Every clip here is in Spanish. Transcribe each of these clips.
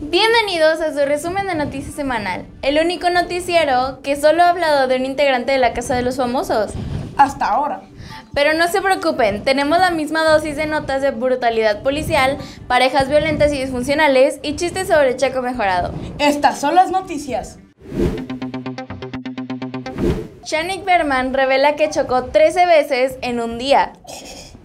Bienvenidos a su resumen de noticias semanal, el único noticiero que solo ha hablado de un integrante de la Casa de los Famosos. Hasta ahora. Pero no se preocupen, tenemos la misma dosis de notas de brutalidad policial, parejas violentas y disfuncionales y chistes sobre Chaco mejorado. Estas son las noticias. Shannon Berman revela que chocó 13 veces en un día.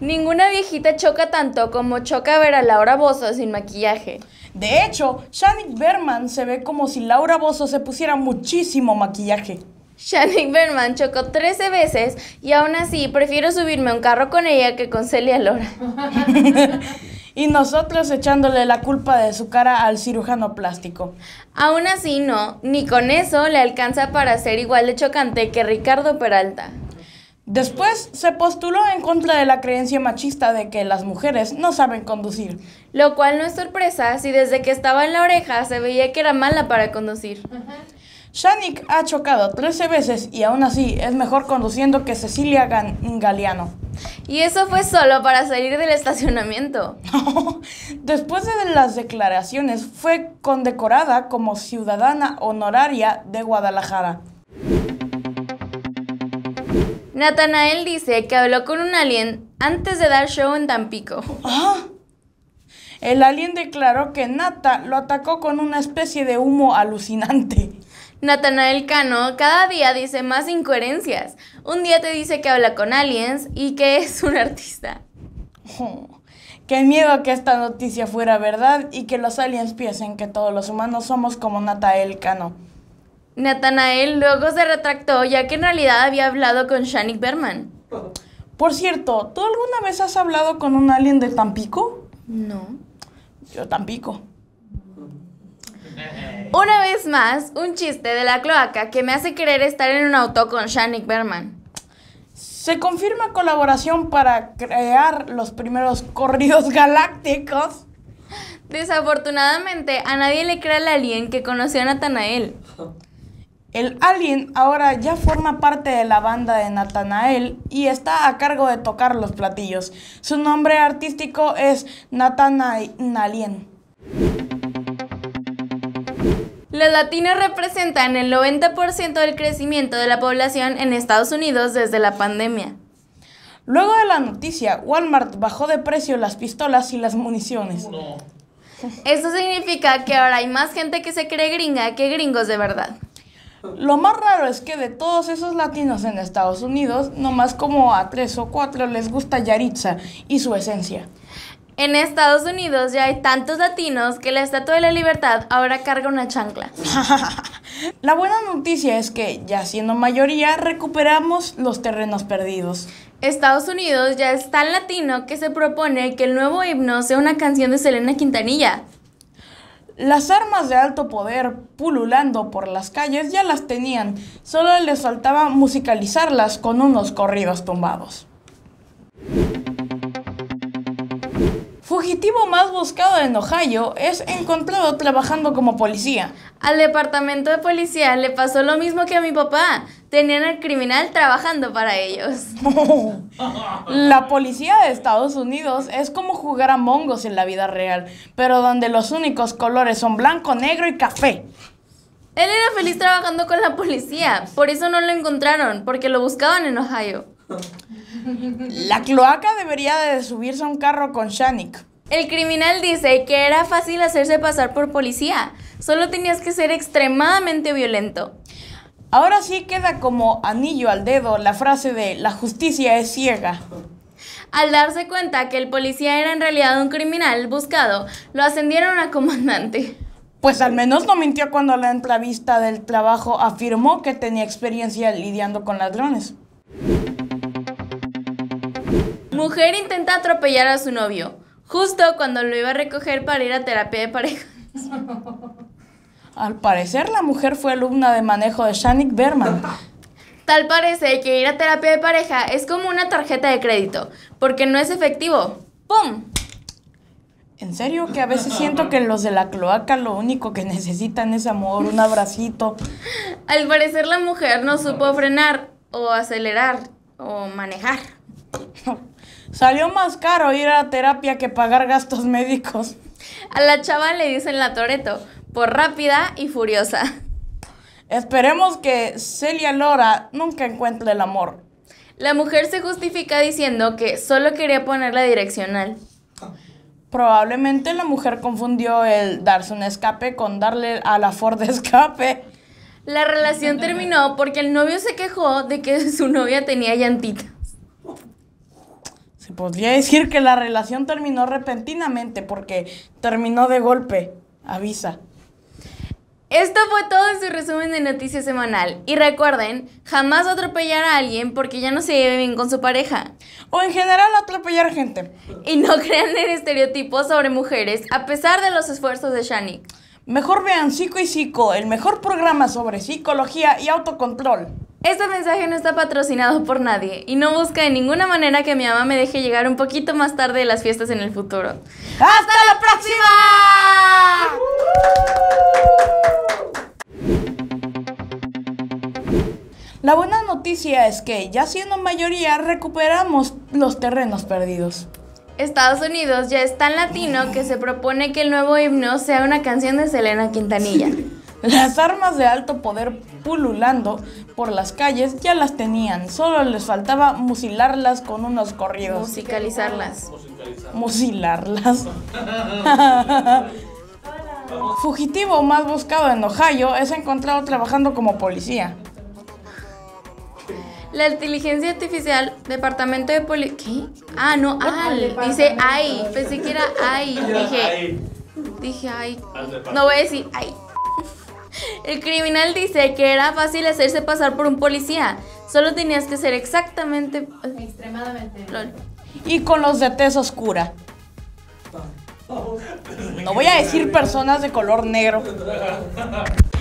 Ninguna viejita choca tanto como choca ver a Laura Bozo sin maquillaje. De hecho, Shanik Berman se ve como si Laura Bozo se pusiera muchísimo maquillaje. Shannon Berman chocó 13 veces y aún así prefiero subirme a un carro con ella que con Celia Lora. y nosotros echándole la culpa de su cara al cirujano plástico. Aún así no, ni con eso le alcanza para ser igual de chocante que Ricardo Peralta. Después se postuló en contra de la creencia machista de que las mujeres no saben conducir. Lo cual no es sorpresa si desde que estaba en la oreja se veía que era mala para conducir. ha chocado 13 veces y aún así es mejor conduciendo que Cecilia Galiano. Galeano. Y eso fue solo para salir del estacionamiento. Después de las declaraciones fue condecorada como ciudadana honoraria de Guadalajara. Natanael dice que habló con un alien antes de dar show en Tampico. ¿Ah? El alien declaró que Nata lo atacó con una especie de humo alucinante. Natanael Cano cada día dice más incoherencias. Un día te dice que habla con aliens y que es un artista. Oh, qué miedo que esta noticia fuera verdad y que los aliens piensen que todos los humanos somos como Natanael Cano. Natanael luego se retractó ya que en realidad había hablado con Shannick Berman. Por cierto, ¿tú alguna vez has hablado con un alien de Tampico? No. Yo Tampico. Una vez más, un chiste de la cloaca que me hace querer estar en un auto con Shannik Berman. Se confirma colaboración para crear los primeros corridos galácticos. Desafortunadamente, a nadie le crea el alien que conoció a Natanael. El alien ahora ya forma parte de la banda de Nathanael y está a cargo de tocar los platillos. Su nombre artístico es Alien. Los latinos representan el 90% del crecimiento de la población en Estados Unidos desde la pandemia. Luego de la noticia, Walmart bajó de precio las pistolas y las municiones. Eso Esto significa que ahora hay más gente que se cree gringa que gringos de verdad. Lo más raro es que de todos esos latinos en Estados Unidos, nomás como a tres o cuatro les gusta Yaritza y su esencia. En Estados Unidos ya hay tantos latinos que la Estatua de la Libertad ahora carga una chancla. la buena noticia es que, ya siendo mayoría, recuperamos los terrenos perdidos. Estados Unidos ya es tan latino que se propone que el nuevo himno sea una canción de Selena Quintanilla. Las armas de alto poder pululando por las calles ya las tenían, solo les faltaba musicalizarlas con unos corridos tumbados. Fugitivo más buscado en Ohio es encontrado trabajando como policía. Al departamento de policía le pasó lo mismo que a mi papá. Tenían al criminal trabajando para ellos. la policía de Estados Unidos es como jugar a mongos en la vida real, pero donde los únicos colores son blanco, negro y café. Él era feliz trabajando con la policía, por eso no lo encontraron, porque lo buscaban en Ohio. La cloaca debería de subirse a un carro con Shannick. El criminal dice que era fácil hacerse pasar por policía, solo tenías que ser extremadamente violento. Ahora sí queda como anillo al dedo la frase de la justicia es ciega. Al darse cuenta que el policía era en realidad un criminal buscado, lo ascendieron a comandante. Pues al menos no mintió cuando la entrevista del trabajo afirmó que tenía experiencia lidiando con ladrones. Mujer intenta atropellar a su novio, justo cuando lo iba a recoger para ir a terapia de pareja. Al parecer, la mujer fue alumna de manejo de Shannick Berman. Tal parece que ir a terapia de pareja es como una tarjeta de crédito, porque no es efectivo. ¡Pum! En serio que a veces siento que los de la cloaca lo único que necesitan es amor, un abracito. Al parecer la mujer no supo frenar o acelerar o manejar. Salió más caro ir a terapia que pagar gastos médicos. A la chava le dicen la Toreto, por rápida y furiosa. Esperemos que Celia Lora nunca encuentre el amor. La mujer se justifica diciendo que solo quería poner la direccional. Probablemente la mujer confundió el darse un escape con darle a la Ford escape. La relación terminó porque el novio se quejó de que su novia tenía llantita. Se podría pues, decir que la relación terminó repentinamente porque terminó de golpe. Avisa. Esto fue todo en su resumen de Noticias Semanal. Y recuerden, jamás atropellar a alguien porque ya no se lleve bien con su pareja. O en general atropellar gente. Y no crean en estereotipos sobre mujeres a pesar de los esfuerzos de Shanik. Mejor vean Psico y Psico, el mejor programa sobre psicología y autocontrol. Este mensaje no está patrocinado por nadie y no busca de ninguna manera que mi mamá me deje llegar un poquito más tarde de las fiestas en el futuro. ¡Hasta, la próxima! La buena noticia es que, ya siendo mayoría, recuperamos los terrenos perdidos. Estados Unidos ya es tan latino que se propone que el nuevo himno sea una canción de Selena Quintanilla. Las armas de alto poder pululando por las calles ya las tenían, solo les faltaba musilarlas con unos corridos. Musicalizarlas. Musilarlas. Fugitivo más buscado en Ohio es encontrado trabajando como policía. La inteligencia artificial, departamento de policía. ¿Qué? Ah, no, al. Dice ay. Pensé que era ay. Dije ay. No voy a decir ay. El criminal dice que era fácil hacerse pasar por un policía. Solo tenías que ser exactamente... Extremadamente. Y con los de tez oscura. No voy a decir personas de color negro.